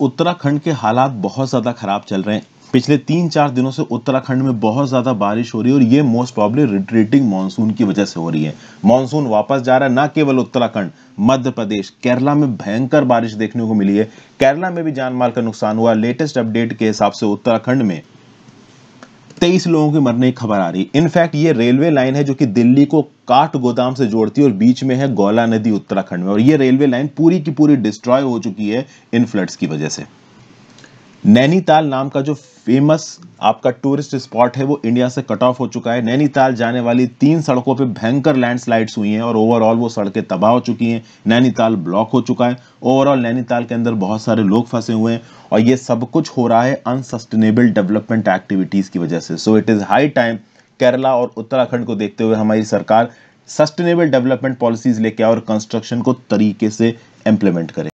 उत्तराखंड के हालात बहुत ज़्यादा खराब चल रहे हैं पिछले तीन चार दिनों से उत्तराखंड में बहुत ज़्यादा बारिश हो रही है और ये मोस्ट प्रॉब्ली रिट्रीटिंग मानसून की वजह से हो रही है मानसून वापस जा रहा है ना केवल उत्तराखंड मध्य प्रदेश केरला में भयंकर बारिश देखने को मिली है केरला में भी जानमाल का नुकसान हुआ लेटेस्ट अपडेट के हिसाब से उत्तराखंड में तेईस लोगों के मरने की खबर आ रही है इनफैक्ट ये रेलवे लाइन है जो कि दिल्ली को काट गोदाम से जोड़ती है और बीच में है गौला नदी उत्तराखंड में और ये रेलवे लाइन पूरी की पूरी डिस्ट्रॉय हो चुकी है इन फ्लड्स की वजह से नैनीताल नाम का जो फेमस आपका टूरिस्ट स्पॉट है वो इंडिया से कट ऑफ हो चुका है नैनीताल जाने वाली तीन सड़कों पे भयंकर लैंडस्लाइड्स हुई हैं और ओवरऑल वो सड़कें तबाह हो चुकी हैं नैनीताल ब्लॉक हो चुका है ओवरऑल नैनीताल के अंदर बहुत सारे लोग फंसे हुए हैं और ये सब कुछ हो रहा है अनसस्टेनेबल डेवलपमेंट एक्टिविटीज़ की वजह से so it is high time Kerala और उत्तराखंड को देखते हुए हमारी सरकार सस्टेनेबल डेवलपमेंट पॉलिसीज़ लेके और कंस्ट्रक्शन को तरीके से इम्प्लीमेंट करे